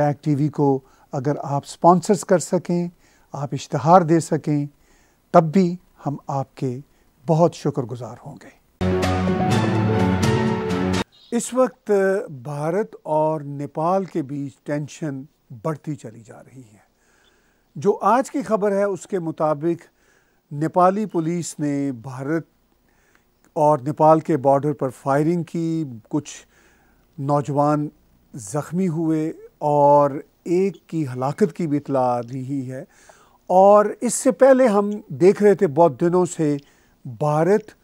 Tag TV को अगर आप स्पॉन्सर्स कर सकें आप इश्तहार दे सकें तब भी हम आपके बहुत शुक्रगुजार होंगे इस वक्त भारत और नेपाल के बीच टेंशन बढ़ती चली जा रही है जो आज की खबर है उसके मुताबिक नेपाली पुलिस ने भारत और नेपाल के बॉर्डर पर फायरिंग की कुछ नौजवान ज़ख्मी हुए और एक की हलाकत की भी इतला आ रही है और इससे पहले हम देख रहे थे बहुत दिनों से भारत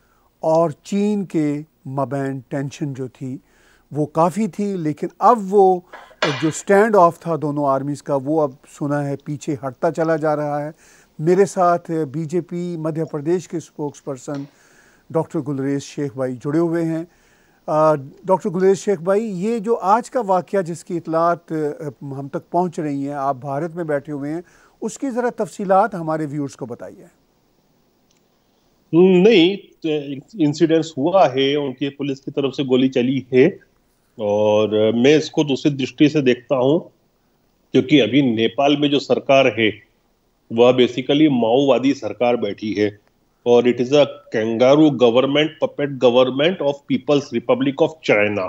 और चीन के मबैन टेंशन जो थी वो काफ़ी थी लेकिन अब वो जो स्टैंड ऑफ था दोनों आर्मीज़ का वो अब सुना है पीछे हटता चला जा रहा है मेरे साथ बीजेपी मध्य प्रदेश के spokesperson doctor Gulrez Sheikh भाई जुड़े हुए हैं डॉक्टर गुलेज शेख भाई ये जो आज का वाक़ जिसकी इतलात हम तक पहुँच रही हैं आप भारत में बैठे हुए हैं उसकी ज़रा तफसी हमारे व्यूर्स को बताइए हम्म, नहीं इंसिडेंस हुआ है उनकी पुलिस की तरफ से गोली चली है और मैं इसको दूसरी दृष्टि से देखता हूँ क्योंकि अभी नेपाल में जो सरकार है वह बेसिकली माओवादी सरकार बैठी है और it is a kangaroo government puppet government of people's republic of China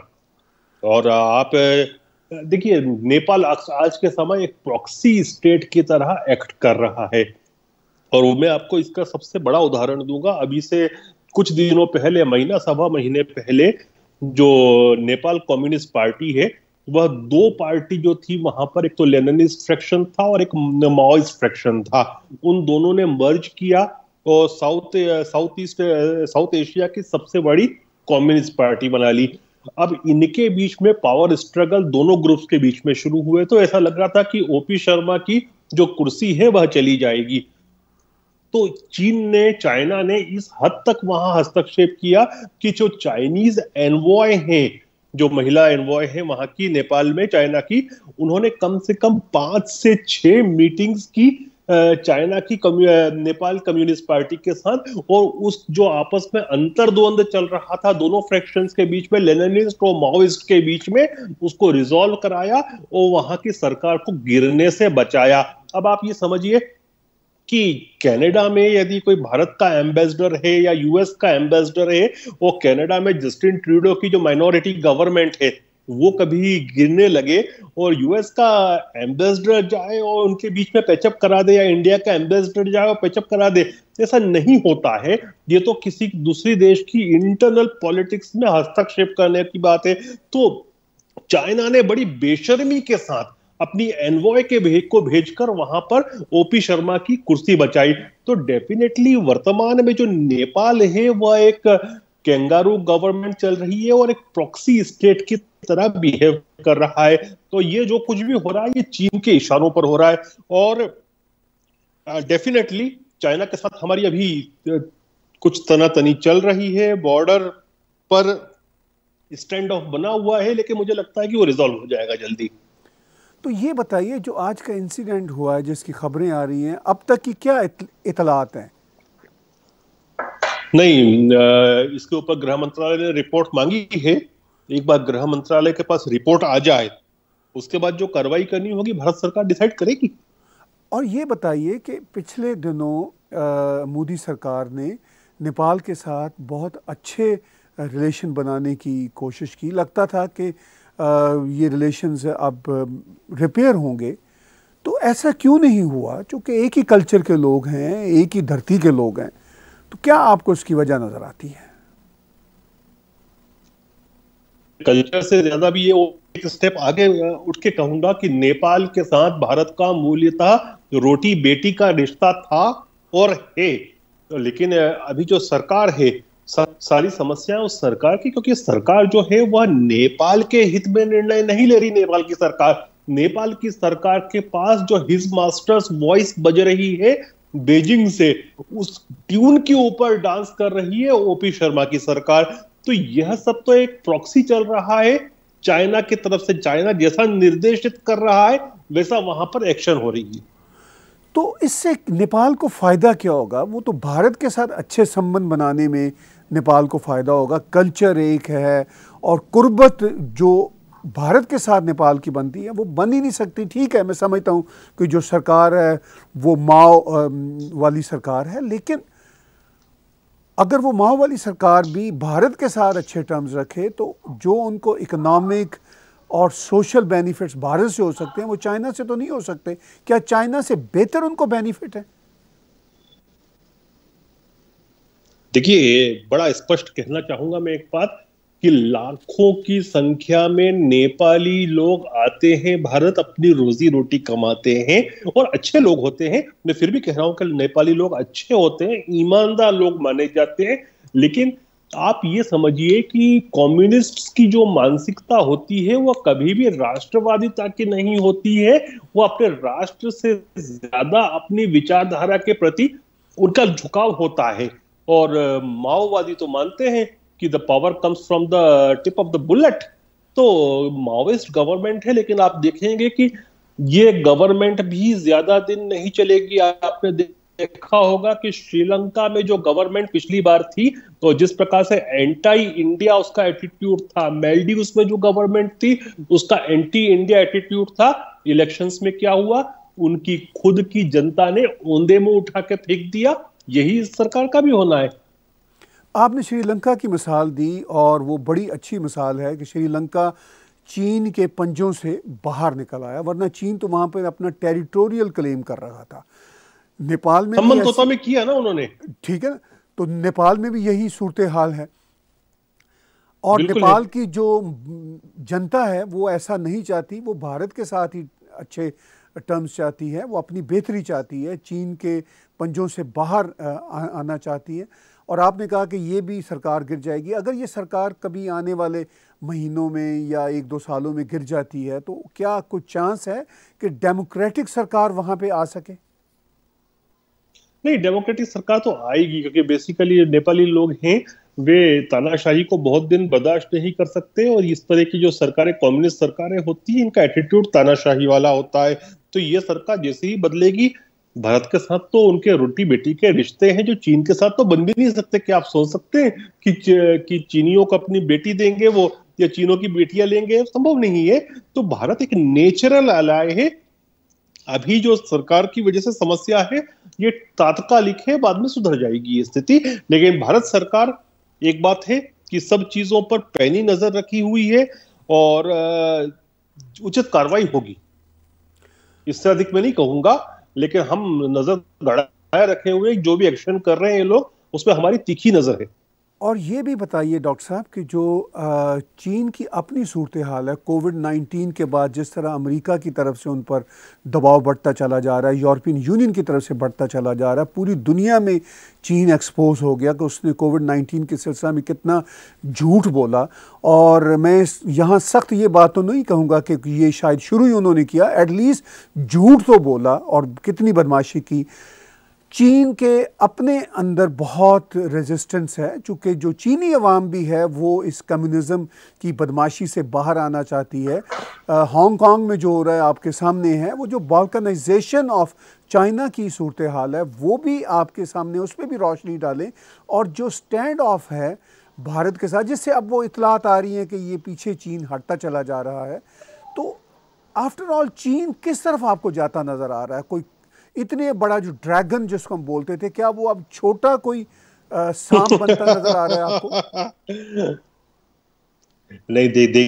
और uh, आप uh, देखिए नेपाल आज के समय एक प्रॉक्सी स्टेट की तरह एक्ट कर रहा है और मैं आपको इसका सबसे बड़ा उदाहरण दूंगा अभी से कुछ दिनों पहले महीना सवा महीने पहले जो नेपाल कम्युनिस्ट पार्टी है वह दो पार्टी जो थी वहां पर एक तो लेनिस्ट फ्रैक्शन था और एक माओइस्ट फ्रैक्शन था उन दोनों ने मर्ज किया और south south east south Asia की सबसे बड़ी कम्युनिस्ट पार्टी बना ली अब इनके बीच में पावर स्ट्रगल दोनों ग्रुप्स के बीच में शुरू हुए तो ऐसा लग रहा था कि ओपी शर्मा की जो कुर्सी है वह चली जाएगी तो चीन ने चाइना ने इस हद तक वहां हस्तक्षेप किया कि जो चाइनीज एनवॉय हैं जो महिला एनवॉय है वहां की नेपाल में चाइना की उन्होंने कम से कम पांच से छह मीटिंग्स की चाइना की कम्यू, नेपाल कम्युनिस्ट पार्टी के साथ और उस जो आपस में द्वंद चल रहा था दोनों फ्रैक्शंस के बीच में लेनिस्ट और माओइस्ट के बीच में उसको रिजॉल्व कराया और वहां की सरकार को गिरने से बचाया अब आप ये समझिए कि कनाडा में यदि कोई भारत का एम्बेसडर है या यूएस का एम्बेसडर है वो कनाडा में जस्टिन ट्रूडो की जो माइनॉरिटी गवर्नमेंट है वो कभी गिरने लगे और यूएस का एम्बेसडर जाए और उनके बीच में पैचअप करा दे या इंडिया का एम्बेसडर जाए और पैचअप करा दे ऐसा नहीं होता है ये तो किसी दूसरी देश की इंटरनल पॉलिटिक्स में हस्तक्षेप करने की बात है तो चाइना ने बड़ी बेशर्मी के साथ अपनी एनवॉय के भेज को भेजकर वहां पर ओपी शर्मा की कुर्सी बचाई तो डेफिनेटली वर्तमान में जो नेपाल है वह एक कैंगारू गवर्नमेंट चल रही है और एक प्रॉक्सी स्टेट की तरह बिहेव कर रहा है तो ये जो कुछ भी हो रहा है ये चीन के इशारों पर हो रहा है और डेफिनेटली चाइना के साथ हमारी अभी कुछ तनातनी चल रही है बॉर्डर पर स्टैंड ऑफ बना हुआ है लेकिन मुझे लगता है कि वो रिजॉल्व हो जाएगा जल्दी तो ये बताइए जो आज का इंसिडेंट हुआ है जिसकी खबरें आ रही हैं अब तक की क्या इतलात हैं नहीं इसके ऊपर गृह मंत्रालय ने रिपोर्ट मांगी है एक बार गृह मंत्रालय के पास रिपोर्ट आ जाए उसके बाद जो कार्रवाई करनी होगी भारत सरकार डिसाइड करेगी और ये बताइए कि पिछले दिनों मोदी सरकार ने नेपाल के साथ बहुत अच्छे रिलेशन बनाने की कोशिश की लगता था कि ये रिलेशंस अब रिपेयर होंगे तो ऐसा क्यों नहीं हुआ चूँकि एक ही कल्चर के लोग हैं एक ही धरती के लोग हैं तो क्या आपको इसकी वजह नज़र आती है कल्चर से ज्यादा भी ये एक स्टेप आगे उठ के कहूंगा कि नेपाल के साथ भारत का मूल्यतः रोटी बेटी का रिश्ता था और है तो लेकिन अभी जो सरकार है सारी समस्या उस सरकार की क्योंकि सरकार जो है वह नेपाल के हित में निर्णय नहीं ले रही नेपाल की सरकार नेपाल की सरकार के पास जो हिज मास्टर्स वॉइस बज रही है बेजिंग से उस ट्यून के ऊपर डांस कर रही है ओपी शर्मा की सरकार तो यह सब तो एक प्रॉक्सी चल रहा है चाइना की तरफ से चाइना जैसा निर्देशित कर रहा है वैसा वहां पर एक्शन हो रही है तो इससे नेपाल को फ़ायदा क्या होगा वो तो भारत के साथ अच्छे संबंध बनाने में नेपाल को फ़ायदा होगा कल्चर एक है और कुर्बत जो भारत के साथ नेपाल की बनती है वो बन ही नहीं सकती ठीक है मैं समझता हूँ कि जो सरकार है वो माओ वाली सरकार है लेकिन अगर वो माओ वाली सरकार भी भारत के साथ अच्छे टर्म्स रखे तो जो उनको इकनॉमिक और सोशल बेनिफिट्स भारत से हो सकते हैं वो चाइना से तो नहीं हो सकते क्या चाइना से बेहतर उनको बेनिफिट है देखिए बड़ा स्पष्ट कहना चाहूंगा मैं एक बात कि लाखों की संख्या में नेपाली लोग आते हैं भारत अपनी रोजी रोटी कमाते हैं और अच्छे लोग होते हैं मैं फिर भी कह रहा हूं कि नेपाली लोग अच्छे होते हैं ईमानदार लोग माने जाते हैं लेकिन आप ये समझिए कि कम्युनिस्ट की जो मानसिकता होती है वह कभी भी राष्ट्रवादिता की नहीं होती है वो अपने राष्ट्र से ज्यादा अपनी विचारधारा के प्रति उनका झुकाव होता है और माओवादी तो मानते हैं कि the power comes from the tip of the bullet तो माओइस्ट गवर्नमेंट है लेकिन आप देखेंगे कि ये गवर्नमेंट भी ज्यादा दिन नहीं चलेगी आपने देखा होगा कि श्रीलंका में जो गवर्नमेंट पिछली बार थी तो जिस प्रकार से एंटी इंडिया उसका एटीट्यूड था मेलडी उसमें जो गवर्नमेंट थी उसका एंटी इंडिया एटीट्यूड था इलेक्शंस में क्या हुआ उनकी खुद की जनता ने ओंदे में उठा के फेंक दिया यही इस सरकार का भी होना है आपने श्रीलंका की मिसाल दी और वो बड़ी अच्छी मिसाल है कि श्रीलंका चीन के पंजों से बाहर निकल आया वरना चीन तो वहां पर अपना टेरिटोरियल क्लेम कर रहा था नेपाल में तोता में किया ना उन्होंने ठीक है तो नेपाल में भी यही सूरत हाल है और नेपाल की जो जनता है वो ऐसा नहीं चाहती वो भारत के साथ ही अच्छे टर्म्स चाहती है वो अपनी बेहतरी चाहती है चीन के पंजों से बाहर आना चाहती है और आपने कहा कि ये भी सरकार गिर जाएगी अगर ये सरकार कभी आने वाले महीनों में या एक दो सालों में गिर जाती है तो क्या कुछ चांस है कि डेमोक्रेटिक सरकार वहाँ पे आ सके नहीं डेमोक्रेटिक सरकार तो आएगी क्योंकि बेसिकली नेपाली लोग हैं वे तानाशाही को बहुत दिन बर्दाश्त नहीं कर सकते और इस तरह की जो सरकारें कम्युनिस्ट सरकारें होती हैं इनका एटीट्यूड तानाशाही वाला होता है तो ये सरकार जैसे ही बदलेगी भारत के साथ तो उनके रोटी बेटी के रिश्ते हैं जो चीन के साथ तो बन भी नहीं सकते क्या आप सोच सकते हैं कि कि चीनियों को अपनी बेटी देंगे वो या चीनों की बेटियां लेंगे संभव नहीं है तो भारत एक नेचुरल अलाय है अभी जो सरकार की वजह से समस्या है ये तात्कालिक है बाद में सुधर जाएगी ये स्थिति लेकिन भारत सरकार एक बात है कि सब चीजों पर पैनी नजर रखी हुई है और उचित कार्रवाई होगी इससे अधिक मैं नहीं कहूंगा लेकिन हम नजर गड़ाए रखे हुए जो भी एक्शन कर रहे हैं ये लोग उस पर हमारी तीखी नजर है और ये भी बताइए डॉक्टर साहब कि जो चीन की अपनी सूरत हाल है कोविड 19 के बाद जिस तरह अमेरिका की तरफ से उन पर दबाव बढ़ता चला जा रहा है यूरोपियन यूनियन की तरफ से बढ़ता चला जा रहा है पूरी दुनिया में चीन एक्सपोज हो गया कि उसने कोविड 19 के सिलसिले में कितना झूठ बोला और मैं यहाँ सख्त ये बात तो नहीं कहूँगा कि ये शायद शुरू ही उन्होंने किया एटलीस्ट झूठ तो बोला और कितनी बदमाशी की चीन के अपने अंदर बहुत रेजिस्टेंस है चूँकि जो चीनी अवाम भी है वो इस कम्युनिज्म की बदमाशी से बाहर आना चाहती है हांगकांग में जो हो रहा है आपके सामने है वो जो बालकनाइजेशन ऑफ चाइना की सूरत हाल है वो भी आपके सामने उस पर भी रोशनी डालें और जो स्टैंड ऑफ है भारत के साथ जिससे अब वो इतलात आ रही हैं कि ये पीछे चीन हटता चला जा रहा है तो आफ्टर ऑल चीन किस तरफ आपको जाता नज़र आ रहा है कोई इतने बड़ा जो ड्रैगन जिसको हम बोलते थे क्या वो अब छोटा कोई आ, सांप बनता नजर आ रहा है आपको नहीं दे दे,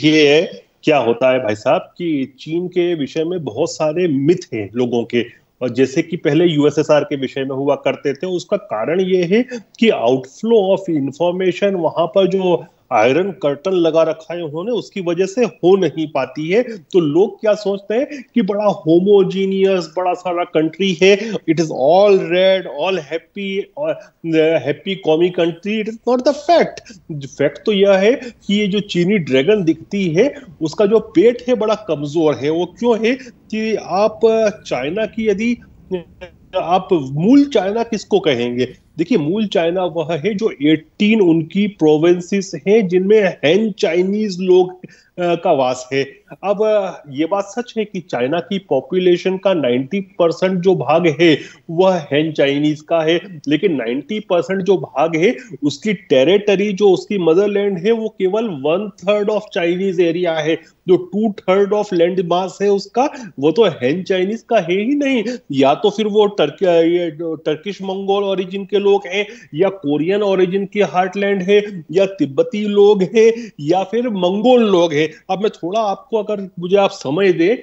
दे क्या होता है भाई साहब कि चीन के विषय में बहुत सारे मिथ हैं लोगों के और जैसे कि पहले यूएसएसआर के विषय में हुआ करते थे उसका कारण यह है कि आउटफ्लो ऑफ इंफॉर्मेशन वहां पर जो आयरन कर्टन लगा रखा है उन्होंने उसकी वजह से हो नहीं पाती है तो लोग क्या सोचते हैं कि बड़ा होमोजीनियस बड़ा सारा कंट्री है it is all red all happy happy commie country it is not the fact fact तो यह है कि ये जो चीनी ड्रैगन दिखती है उसका जो पेट है बड़ा कमजोर है वो क्यों है कि आप चाइना की यदि आप मूल चाइना किसको कहेंगे देखिए मूल चाइना वह है जो 18 उनकी प्रोविंसेस हैं जिनमें हैं चाइनीज लोग का वास है अब ये बात सच है कि चाइना की पॉपुलेशन का 90 परसेंट जो भाग है वह हैन चाइनीज का है लेकिन 90 परसेंट जो भाग है उसकी टेरिटरी जो उसकी मदरलैंड है वो केवल one third of Chinese area है जो two third of land mass है उसका वो तो हैं चाइनीज का है ही नहीं या तो फिर वो टर्क, टर्किश मंगोल ओरिजिन के लोग हैं या कोरियन ओरिजिन की हार्टलैंड है या तिब्बती लोग हैं या फिर मंगोल लोग हैं अब मैं थोड़ा आपको अगर मुझे आप समय दे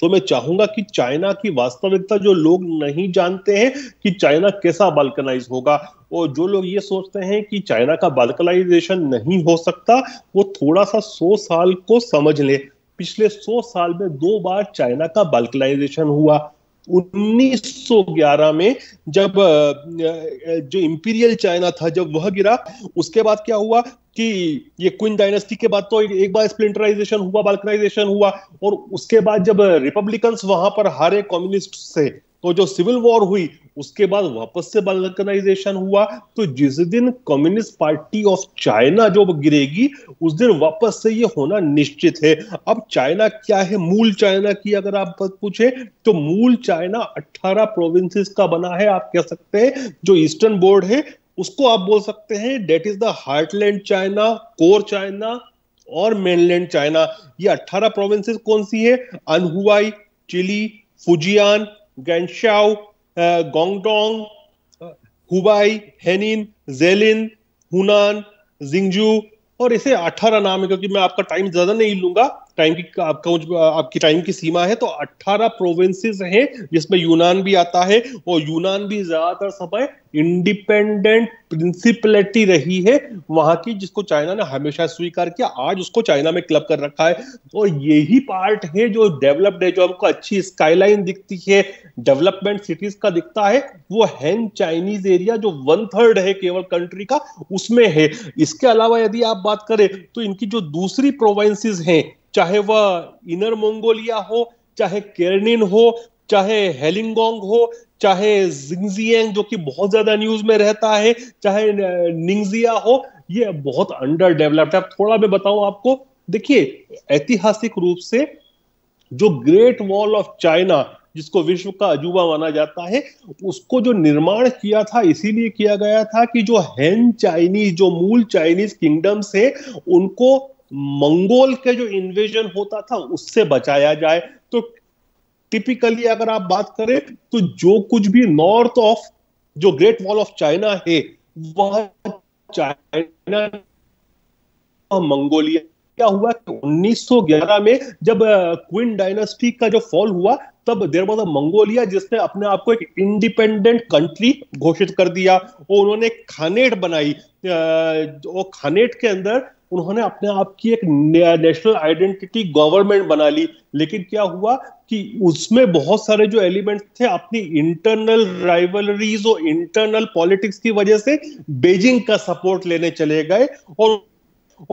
तो मैं चाहूंगा कि चाइना की वास्तविकता जो लोग नहीं जानते हैं कि चाइना कैसा बाल्कनाइज होगा और जो लोग ये सोचते हैं कि चाइना का बाल्कनाइजेशन नहीं हो सकता वो थोड़ा सा सौ साल को समझ ले पिछले सौ साल में दो बार चाइना का बाल्कनाइजेशन हुआ 1911 में जब जो इंपीरियल चाइना था जब वह गिरा उसके बाद क्या हुआ कि ये क्विन डायनेस्टी के बाद तो एक बार स्प्लिंटराइजेशन हुआ बाल्कनाइजेशन हुआ और उसके बाद जब रिपब्लिकन्स वहां पर हारे कम्युनिस्ट से तो जो सिविल वॉर हुई उसके बाद वापस से बालकनाइजेशन हुआ तो जिस दिन कम्युनिस्ट पार्टी ऑफ चाइना जो गिरेगी उस दिन वापस से ये होना निश्चित है अब चाइना क्या है मूल चाइना की अगर आप पूछे तो मूल चाइना 18 प्रोविंसेस का बना है आप कह सकते हैं जो ईस्टर्न बोर्ड है उसको आप बोल सकते हैं that is the heartland China core China और मेनलैंड चाइना ये 18 प्रोविंसेस कौन सी है अनहुआई चिली Fujian Guangzhou, uh, Guangdong, uh, Henan Jilin Hunan जिंगजू और ऐसे 18 नाम है क्योंकि मैं आपका टाइम ज्यादा नहीं लूंगा टाइम की आपका आपकी टाइम की सीमा है तो 18 प्रोविंसेस हैं जिसमें यूनान भी आता है और यूनान भी ज्यादातर समय इंडिपेंडेंट प्रिंसिपलिटी रही है वहां की जिसको चाइना ने हमेशा स्वीकार किया आज उसको चाइना में क्लब कर रखा है और यही पार्ट है जो डेवलप्ड है जो हमको अच्छी स्काईलाइन दिखती है डेवलपमेंट सिटीज का दिखता है वो हैं चाइनीज एरिया जो वन थर्ड है केवल कंट्री का उसमें है इसके अलावा यदि आप बात करें तो इनकी जो दूसरी प्रोविंसेस हैं चाहे वह इनर मंगोलिया हो चाहे केरनिन हो चाहे हेलिंगोंग हो चाहे जिंगजियांग जो कि बहुत ज्यादा न्यूज में रहता है चाहे निंगजिया हो ये बहुत अंडर डेवलप्ड है थोड़ा मैं बताऊं आपको देखिए ऐतिहासिक रूप से जो ग्रेट वॉल ऑफ चाइना जिसको विश्व का अजूबा माना जाता है उसको जो निर्माण किया था इसीलिए किया गया था कि जो हैन चाइनीज जो मूल चाइनीज किंगडम्स है उनको मंगोल के जो इन्वेजन होता था उससे बचाया जाए तो टिपिकली अगर आप बात करें तो जो कुछ भी नॉर्थ ऑफ जो ग्रेट वॉल ऑफ चाइना है वह चाइना मंगोलिया क्या हुआ 1911 में जब क्वीन डायनेस्टी का जो फॉल हुआ तब देर वॉज अ मंगोलिया जिसने अपने आप को एक इंडिपेंडेंट कंट्री घोषित कर दिया और उन्होंने खानेट बनाई और खानेट के अंदर उन्होंने अपने आप की एक नेशनल आइडेंटिटी गवर्नमेंट बना ली लेकिन क्या हुआ कि उसमें बहुत सारे जो एलिमेंट थे अपनी इंटरनल राइवलरीज और इंटरनल पॉलिटिक्स की वजह से बेजिंग का सपोर्ट लेने चले गए और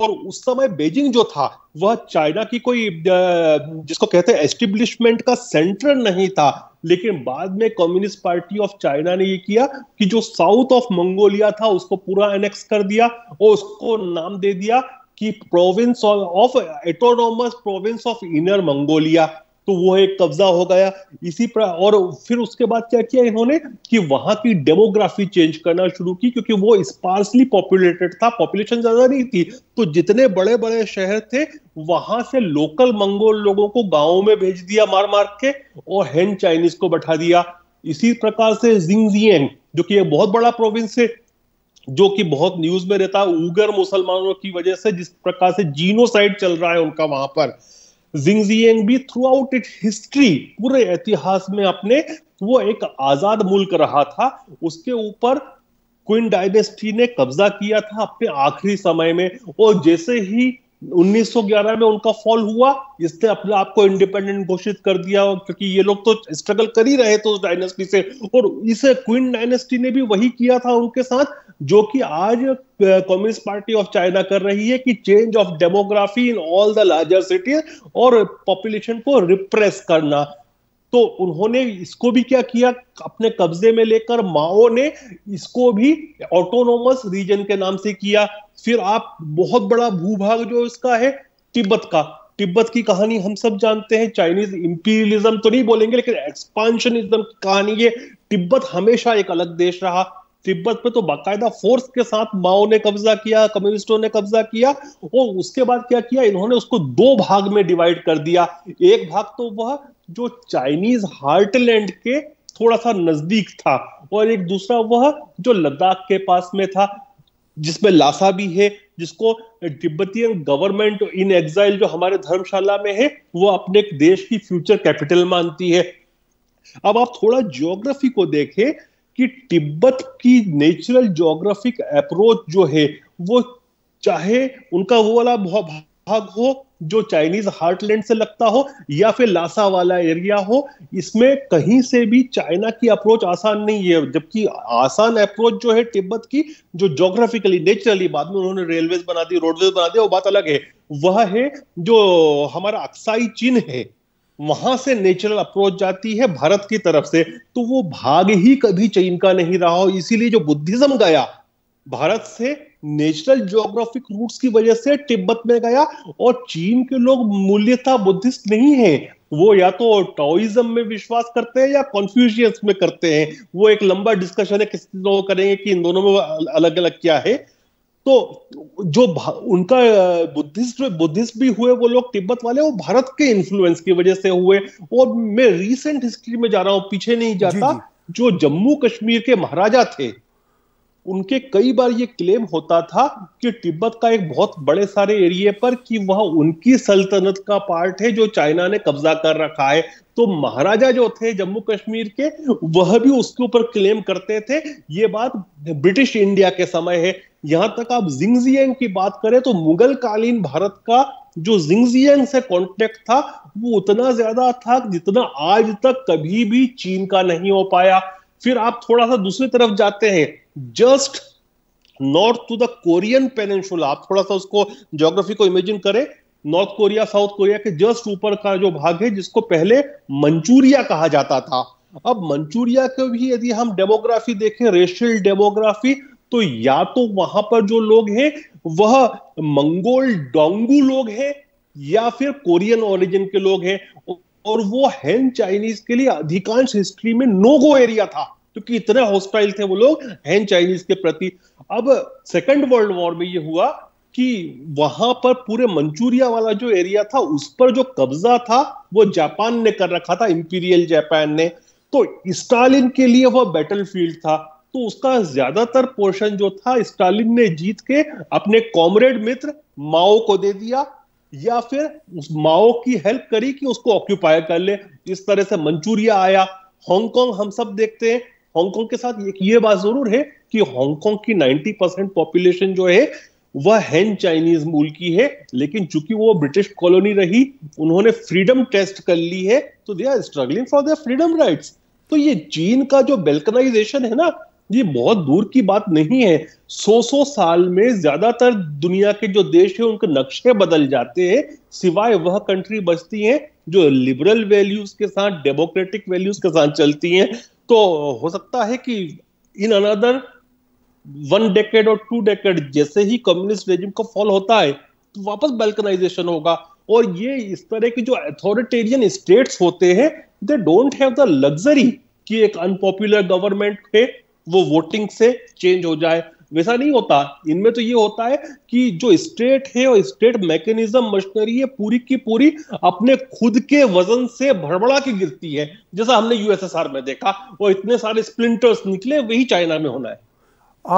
और उस समय बेजिंग जो था वह चाइना की कोई जिसको कहते हैं एस्टेब्लिशमेंट का सेंटर नहीं था लेकिन बाद में कम्युनिस्ट पार्टी ऑफ चाइना ने ये किया कि जो साउथ ऑफ मंगोलिया था उसको पूरा एनेक्स कर दिया और उसको नाम दे दिया कि province of autonomous province of inner Mongolia तो वो एक कब्जा हो गया इसी पर और फिर उसके बाद क्या किया इन्होंने कि वहां की डेमोग्राफी चेंज करना शुरू की क्योंकि वो स्पार्सली पॉपुलेटेड था पॉपुलेशन ज्यादा नहीं थी तो जितने बड़े बड़े शहर थे वहां से लोकल मंगोल लोगों को गाँव में भेज दिया मार मार के और हैं चाइनीज को बैठा दिया इसी प्रकार से जिंगजियंग जो कि एक बहुत बड़ा प्रोविंस है जो कि बहुत न्यूज में रहता है उगर मुसलमानों की वजह से जिस प्रकार से जीनोसाइड चल रहा है उनका वहां पर जिंगजियंग भी थ्रू आउट इट हिस्ट्री पूरे इतिहास में अपने वो एक आजाद मुल्क रहा था उसके ऊपर क्विन डायनेस्टी ने कब्जा किया था अपने आखिरी समय में और जैसे ही 1911 में उनका फॉल हुआ जिसने अपने आप को इंडिपेंडेंट घोषित कर दिया क्योंकि ये लोग तो स्ट्रगल कर ही रहे थे उस डायनेस्टी से और इसे क्वीन डायनेस्टी ने भी वही किया था उनके साथ जो कि आज कम्युनिस्ट पार्टी ऑफ चाइना कर रही है कि change of demography in all the larger cities और पॉपुलेशन को रिप्रेस करना तो उन्होंने इसको भी क्या किया अपने कब्जे में लेकर माओ ने इसको भी ऑटोनोमस रीजन के नाम से किया फिर आप बहुत बड़ा भूभाग जो इसका है तिब्बत का तिब्बत की कहानी हम सब जानते हैं चाइनीज इंपीरियलिज्म तो नहीं बोलेंगे लेकिन एक्सपांशनिज्म की कहानी ये तिब्बत हमेशा एक अलग देश रहा तिब्बत पे तो बाकायदा फोर्स के साथ माओ ने कब्जा किया कम्युनिस्टों ने कब्जा किया और उसके बाद क्या किया इन्होंने उसको दो भाग में डिवाइड कर दिया एक भाग तो वह जो चाइनीज हार्टलैंड के थोड़ा सा नजदीक था और एक दूसरा वह जो लद्दाख के पास में था जिसमें लासा भी है जिसको तिब्बतियन गवर्नमेंट इन एग्जाइल जो हमारे धर्मशाला में है वो अपने देश की फ्यूचर कैपिटल मानती है अब आप थोड़ा ज्योग्राफी को देखें कि तिब्बत की नेचुरल जोग्राफिक अप्रोच जो है वो चाहे उनका वो वाला भाग हो जो चाइनीज हार्टलैंड से लगता हो या फिर लासा वाला एरिया हो इसमें कहीं से भी चाइना की अप्रोच आसान नहीं है जबकि आसान अप्रोच जो है तिब्बत की जो जोग्राफिकली नेचुरली बाद में उन्होंने रेलवेज बना दी रोडवेज बना दी वो बात अलग है वह है जो हमारा अक्साई चीन है वहां से नेचुरल अप्रोच जाती है भारत की तरफ से तो वो भाग ही कभी चीन का नहीं रहा हो इसीलिए जो बुद्धिज्म गया भारत से नेचुरल ज्योग्राफिक रूट्स की वजह से तिब्बत में गया और चीन के लोग मूल्यता बुद्धिस्ट नहीं है वो या तो टॉइज्म में विश्वास करते हैं या कॉन्फ्यूशियस में करते हैं वो एक लंबा डिस्कशन है किस करेंगे कि इन दोनों में अलग अलग क्या है तो जो उनका बुद्धिस्ट बुद्धिस्ट भी हुए वो लोग तिब्बत वाले वो भारत के इन्फ्लुएंस की वजह से हुए और मैं रिसेंट हिस्ट्री में जा रहा हूँ पीछे नहीं जाता जी, जी. जो जम्मू कश्मीर के महाराजा थे उनके कई बार ये क्लेम होता था कि तिब्बत का एक बहुत बड़े सारे एरिया पर कि वह उनकी सल्तनत का पार्ट है जो चाइना ने कब्जा कर रखा है तो महाराजा जो थे जम्मू कश्मीर के वह भी उसके ऊपर क्लेम करते थे ये बात ब्रिटिश इंडिया के समय है यहां तक आप जिंगजियांग की बात करें तो मुगल कालीन भारत का जो जिंगजियांग से कांटेक्ट था वो उतना ज्यादा था जितना आज तक कभी भी चीन का नहीं हो पाया फिर आप थोड़ा सा दूसरी तरफ जाते हैं just north to the Korean peninsula आप थोड़ा सा उसको ज्योग्राफी को इमेजिन करें नॉर्थ कोरिया साउथ कोरिया के जस्ट ऊपर का जो भाग है जिसको पहले मंचूरिया कहा जाता था अब मंचूरिया के भी यदि हम डेमोग्राफी देखें रेशियल डेमोग्राफी तो या तो वहां पर जो लोग हैं वह मंगोल डोंगू लोग हैं या फिर कोरियन ओरिजिन के लोग हैं और वो हैं चाइनीज के लिए अधिकांश हिस्ट्री में नोगो एरिया था क्योंकि इतने हॉस्टाइल थे वो लोग हैं चाइनीज के प्रति अब सेकेंड वर्ल्ड वॉर में ये हुआ कि वहां पर पूरे मंचूरिया वाला जो एरिया था उस पर जो कब्जा था वो जापान ने कर रखा था इंपीरियल जापान ने तो स्टालिन के लिए वह बैटल फील्ड था तो उसका ज्यादातर पोर्शन जो था स्टालिन ने जीत के अपने कॉमरेड मित्र माओ को दे दिया या फिर उस माओ की हेल्प करी कि उसको ऑक्यूपाई कर ले इस तरह से मंचूरिया आया हांगकांग हम सब देखते हैं हांगकांग के साथ एक ये बात जरूर है कि हांगकांग की 90 परसेंट पॉपुलेशन जो है वह हैन चाइनीज मूल की है लेकिन चूंकि वो ब्रिटिश कॉलोनी रही उन्होंने फ्रीडम टेस्ट कर ली है तो they are struggling for their freedom rights तो ये चीन का जो बेल्कनाइजेशन है ना ये बहुत दूर की बात नहीं है सौ सौ साल में ज्यादातर दुनिया के जो देश है उनके नक्शे बदल जाते हैं सिवाय वह कंट्री बचती है जो लिबरल वैल्यूज के साथ डेमोक्रेटिक वैल्यूज के साथ चलती हैं तो हो सकता है कि इन अनदर वन डेकेड और टू डेकेड जैसे ही कम्युनिस्ट रेजिम का फॉल होता है तो वापस बैल्कनाइजेशन होगा और ये इस तरह की जो अथॉरिटेरियन स्टेट्स होते हैं they don't have the luxury कि एक अनपॉपुलर गवर्नमेंट है वो वोटिंग से चेंज हो जाए वैसा नहीं होता इनमें तो ये होता है कि जो स्टेट है और स्टेट मैकेनिज्म मशीनरी है पूरी की पूरी अपने खुद के वजन से भड़बड़ा के गिरती है जैसा हमने यूएसएसआर में देखा वो इतने सारे स्प्लिंटर्स निकले वही चाइना में होना है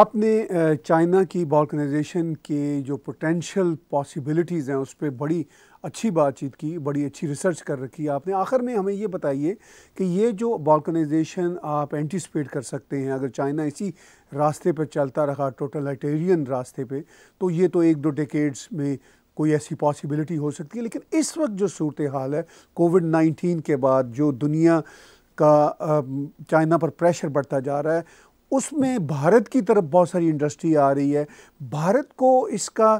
आपने चाइना की बॉल्कनाइजेशन के जो पोटेंशियल पॉसिबिलिटीज़ हैं उस पर बड़ी अच्छी बातचीत की बड़ी अच्छी रिसर्च कर रखी आपने आखिर में हमें ये बताइए कि ये जो बॉल्कनाइजेशन आप एंटिसपेट कर सकते हैं अगर चाइना इसी रास्ते पर चलता रहा टोटलाइटेरियन रास्ते पे तो ये तो एक दो डेकेड्स में कोई ऐसी पॉसिबिलिटी हो सकती है लेकिन इस वक्त जो सूरत हाल है कोविड नाइन्टीन के बाद जो दुनिया का चाइना पर प्रेशर बढ़ता जा रहा है उसमें भारत की तरफ बहुत सारी इंडस्ट्री आ रही है भारत को इसका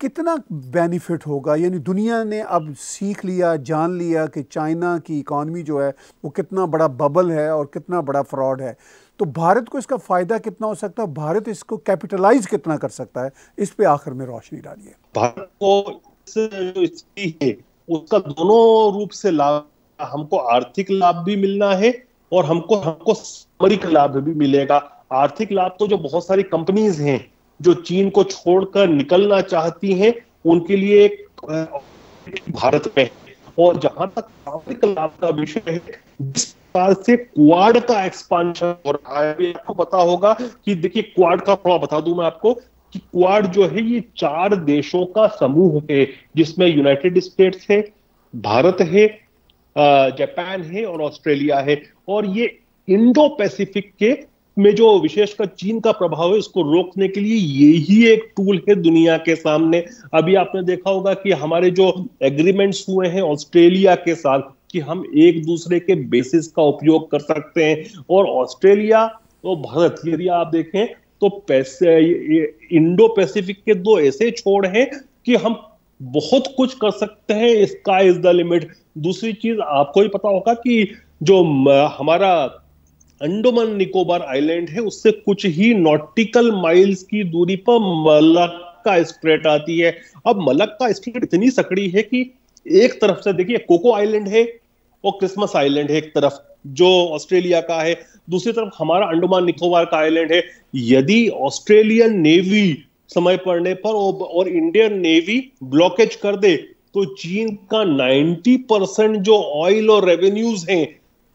कितना बेनिफिट होगा यानी दुनिया ने अब सीख लिया जान लिया कि चाइना की इकॉनमी जो है वो कितना बड़ा बबल है और कितना बड़ा फ्रॉड है तो भारत को इसका फ़ायदा कितना हो सकता है भारत इसको कैपिटलाइज कितना कर सकता है इस पे आखिर में रोशनी डालिए भारत को है उसका दोनों रूप से लाभ हमको आर्थिक लाभ भी मिलना है और हमको हमको सामरिक लाभ भी मिलेगा आर्थिक लाभ तो जो बहुत सारी कंपनीज हैं जो चीन को छोड़कर निकलना चाहती हैं उनके लिए एक भारत में और जहां तक लाभ का विषय है जिस प्रकार से क्वाड का एक्सपांशन हो रहा है आपको पता होगा कि देखिए क्वाड का थोड़ा बता दूं मैं आपको कि क्वाड जो है ये चार देशों का समूह है जिसमें यूनाइटेड स्टेट्स है भारत है जापान है और ऑस्ट्रेलिया है और ये इंडो पैसिफिक के में जो विशेषकर चीन का प्रभाव है उसको रोकने के लिए यही एक टूल है दुनिया के सामने अभी आपने देखा होगा कि हमारे जो एग्रीमेंट्स हुए हैं ऑस्ट्रेलिया के साथ कि हम एक दूसरे के बेसिस का उपयोग कर सकते हैं और ऑस्ट्रेलिया और तो भारत यदि आप देखें तो पैसे इंडो पैसिफिक के दो ऐसे छोड़ हैं कि हम बहुत कुछ कर सकते हैं इसका इज द लिमिट दूसरी चीज आपको ही पता होगा कि जो हमारा अंडोमान निकोबार आइलैंड है उससे कुछ ही नॉटिकल माइल्स की दूरी पर मलक्का स्प्रेट आती है अब मलक्का स्प्रेट इतनी सकड़ी है कि एक तरफ से देखिए कोको आइलैंड है और क्रिसमस आइलैंड है एक तरफ जो ऑस्ट्रेलिया का है दूसरी तरफ हमारा अंडमान निकोबार का आइलैंड है यदि ऑस्ट्रेलियन नेवी समय पड़ने पर और इंडियन नेवी ब्लॉकेज कर दे तो चीन का 90 परसेंट जो ऑयल और रेवेन्यूज हैं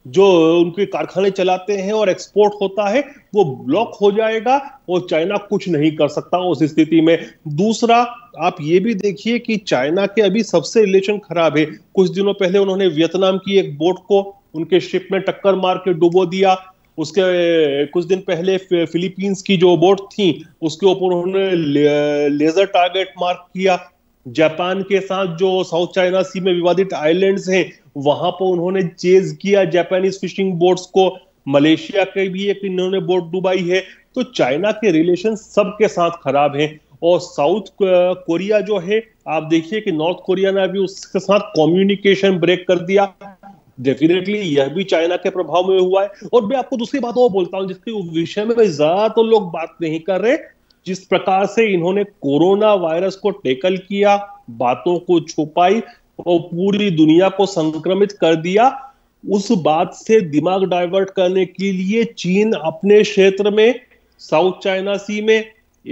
जो उनके कारखाने चलाते हैं और एक्सपोर्ट होता है वो ब्लॉक हो जाएगा और चाइना कुछ नहीं कर सकता उस स्थिति में दूसरा आप ये भी देखिए कि चाइना के अभी सबसे रिलेशन खराब है कुछ दिनों पहले उन्होंने वियतनाम की एक बोट को उनके शिप में टक्कर मार के डुबो दिया उसके कुछ दिन पहले फिलीपींस की जो बोट थी उसके ऊपर उन्होंने ले, लेजर टारगेट मार्क किया जापान के साथ जो साउथ चाइना सी में विवादित आइलैंड्स हैं वहां पर उन्होंने चेज किया जापानीज फिशिंग बोट्स को मलेशिया के भी एक इन्होंने बोट डुबाई है तो चाइना के रिलेशन सबके साथ खराब हैं और साउथ कोरिया जो है आप देखिए कि नॉर्थ कोरिया ने अभी उसके साथ कम्युनिकेशन ब्रेक कर दिया डेफिनेटली यह भी चाइना के प्रभाव में हुआ है और मैं आपको दूसरी बात और बोलता हूँ जिसके विषय में ज्यादा तो लोग बात नहीं कर रहे जिस प्रकार से इन्होंने कोरोना वायरस को टेकल किया बातों को छुपाई वो पूरी दुनिया को संक्रमित कर दिया उस बात से दिमाग डाइवर्ट करने के लिए चीन अपने क्षेत्र में साउथ चाइना सी में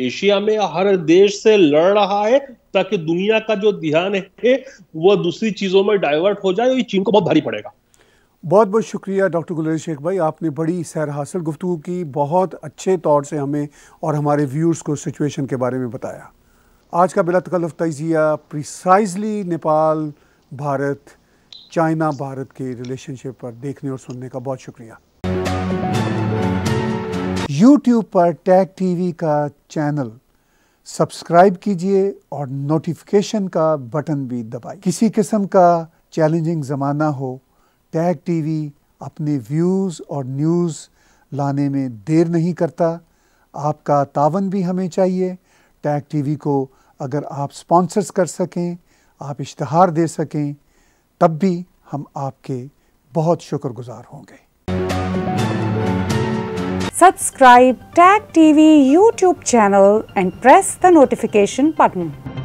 एशिया में हर देश से लड़ रहा है ताकि दुनिया का जो ध्यान है वह दूसरी चीजों में डाइवर्ट हो जाए और ये चीन को बहुत भारी पड़ेगा बहुत बहुत शुक्रिया डॉक्टर गुलेर शेख भाई आपने बड़ी सैर हासिल गुफ्तु की बहुत अच्छे तौर से हमें और हमारे व्यूर्स को सिचुएशन के बारे में बताया आज का बिला तकल्फ तजिया प्रिसाइजली नेपाल भारत चाइना भारत के रिलेशनशिप पर देखने और सुनने का बहुत शुक्रिया YouTube पर टैग टीवी का चैनल सब्सक्राइब कीजिए और नोटिफिकेशन का बटन भी दबाइए किसी किस्म का चैलेंजिंग ज़माना हो टैग टीवी अपने व्यूज़ और न्यूज़ लाने में देर नहीं करता आपका तावन भी हमें चाहिए टैग टीवी को अगर आप स्पॉन्सर्स कर सकें आप इश्तहार दे सकें तब भी हम आपके बहुत शुक्रगुजार होंगे subscribe tag TV YouTube channel and press the notification button